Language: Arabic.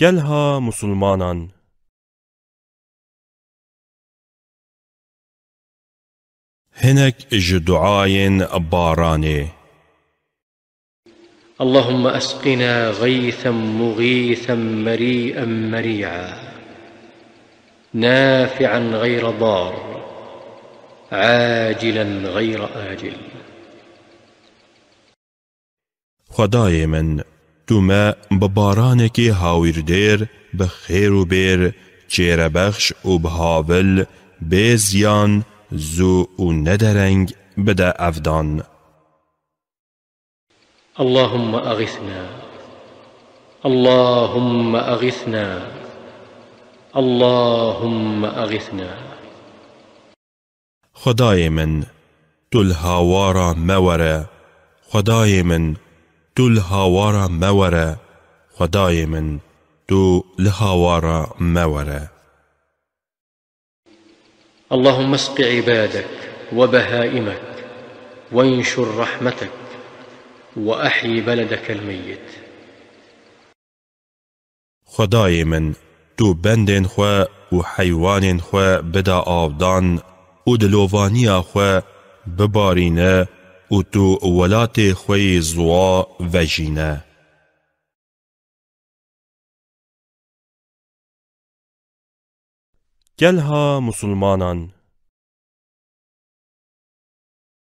كلها مسلمانا هناك جدعاين باراني اللهم اسقنا غيثا مغيثا مريئا مريعا نافعا غير ضار عاجلا غير آجل خدايا من دومە بباران بارانێکی هاویردێر بە خێر و بێر بخش و بهاول بێ زو و ندرنگ بدە افدان اللهم أغثنا اللهم أغثنا اللهم أغثنا خدای من تل هاوارا موره خدای من tu li hawara me were Xwedayê min tu اللهم اسق عبادك وبهائمك وانشر رحمتك وأحي بلدك الميت خدای من تو بندن خو وحيوان خو بدا آودان ودلوفانيا خو ببارينه و تو ولات خوی زوا وژینه گلها مسلمانان